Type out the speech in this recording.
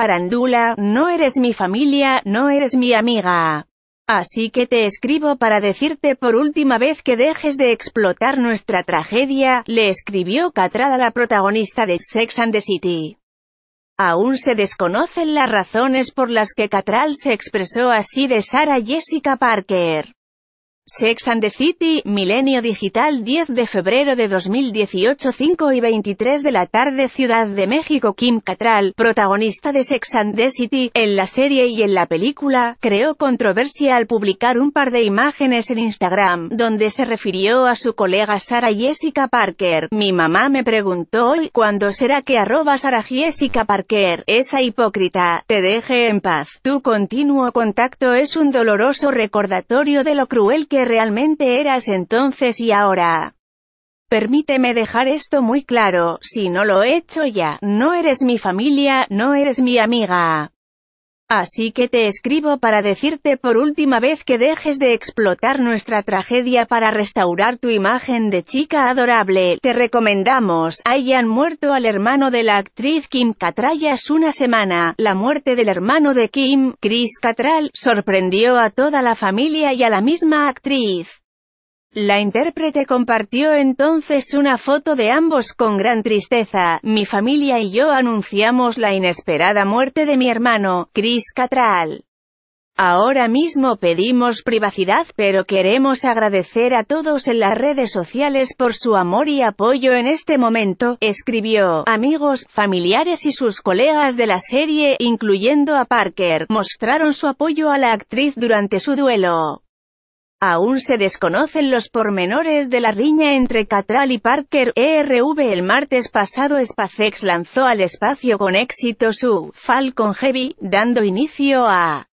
farándula, no eres mi familia, no eres mi amiga. Así que te escribo para decirte por última vez que dejes de explotar nuestra tragedia, le escribió Catral a la protagonista de Sex and the City. Aún se desconocen las razones por las que Catral se expresó así de Sara Jessica Parker. Sex and the City, Milenio Digital 10 de febrero de 2018 5 y 23 de la tarde Ciudad de México Kim Catral, protagonista de Sex and the City, en la serie y en la película, creó controversia al publicar un par de imágenes en Instagram, donde se refirió a su colega Sara Jessica Parker. Mi mamá me preguntó hoy cuándo será que arroba Sara Jessica Parker, esa hipócrita, te deje en paz. Tu continuo contacto es un doloroso recordatorio de lo cruel que realmente eras entonces y ahora. Permíteme dejar esto muy claro, si no lo he hecho ya, no eres mi familia, no eres mi amiga. Así que te escribo para decirte por última vez que dejes de explotar nuestra tragedia para restaurar tu imagen de chica adorable. Te recomendamos, hayan muerto al hermano de la actriz Kim Cattrall una semana. La muerte del hermano de Kim, Chris Catral, sorprendió a toda la familia y a la misma actriz. La intérprete compartió entonces una foto de ambos con gran tristeza. Mi familia y yo anunciamos la inesperada muerte de mi hermano, Chris Catral. Ahora mismo pedimos privacidad pero queremos agradecer a todos en las redes sociales por su amor y apoyo en este momento, escribió, amigos, familiares y sus colegas de la serie, incluyendo a Parker, mostraron su apoyo a la actriz durante su duelo. Aún se desconocen los pormenores de la riña entre Catral y Parker. ERV El martes pasado SpaceX lanzó al espacio con éxito su Falcon Heavy, dando inicio a